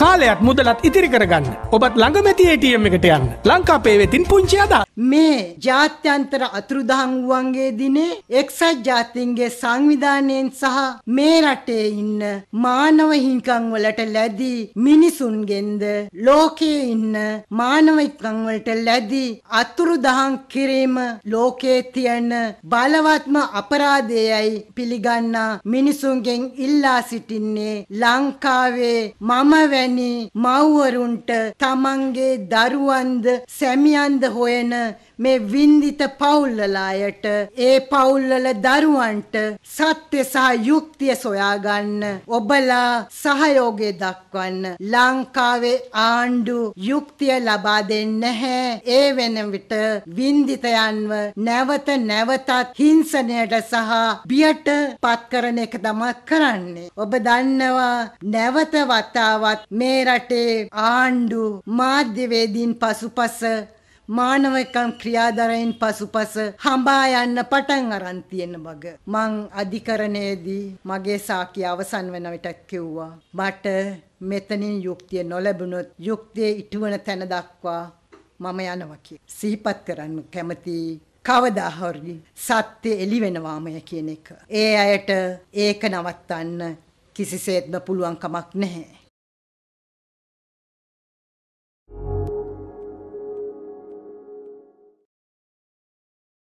කාලයත් මුදලත් ඉතිරි කරගන්න. ඔබත් ළඟමැති ATM එකට යන්න. ලංකාපේ වෙතින් පුංචි අදහස්. මේ ජාත්‍යන්තර අතුරුදහන් වූවන්ගේ දිනේ එක්සත් ජාතීන්ගේ සංවිධානයෙන් සහ මේ රටේ ඉන්න මානව හිංකම් වලට ලැබී මිනිසුන්ගෙන්ද ලෝකයේ ඉන්න මානව හිංකම් වලට ලැබී අතුරුදහන් කිරීම ලෝකයේ තියෙන බලවත්ම අපරාධයයි පිළිගන්නා මිනිසුන්ගෙන් ඉල්ලා සිටින්නේ ලංකාවේ මම මෙවැනි මව්වරුන්ට තමන්ගේ දරුවන්ද සැමියන්ද හොයන මේ වින්දිත පවුල්වල අයට ඒ පවුල්වල දරුවන්ට සත්‍ය සහ යුක්තිය සොයාගන්න ඔබලා සහයෝගය දක්වන්න ලංකාවේ ආණ්ඩු යුක්තිය ලබා දෙන්නේ නැහැ. ඒ වෙන විට වින්දිතයන්ව නැවත නැවතත් හිංසනයට සහ බියට පත් කරන එක තමයි කරන්නේ. ඔබ දන්නවා නැවත වතාවත් මේ රටේ ආණ්ඩු මාධ්‍යවේදීන් පසුපස මානවකම් ක්‍රියාදරයන් පසුපස හඹා යන්න පටන් අරන් තියෙන බග මං අධිකරණයේදී මගේ සාකි අවසන් වෙන විට කිව්වා මට මෙතනින් යුක්තිය නොලැබුණොත් යුක්තිය ඉටුවන තැන දක්වා මම යනවා කිය. සිහිපත් කරන්න කැමති කවදා හරි සත්‍ය එළි වෙනවාමය කියන එක. ඒ අයට ඒක නවත්තන්න කිසිසේත්ම පුළුවන් කමක් නැහැ.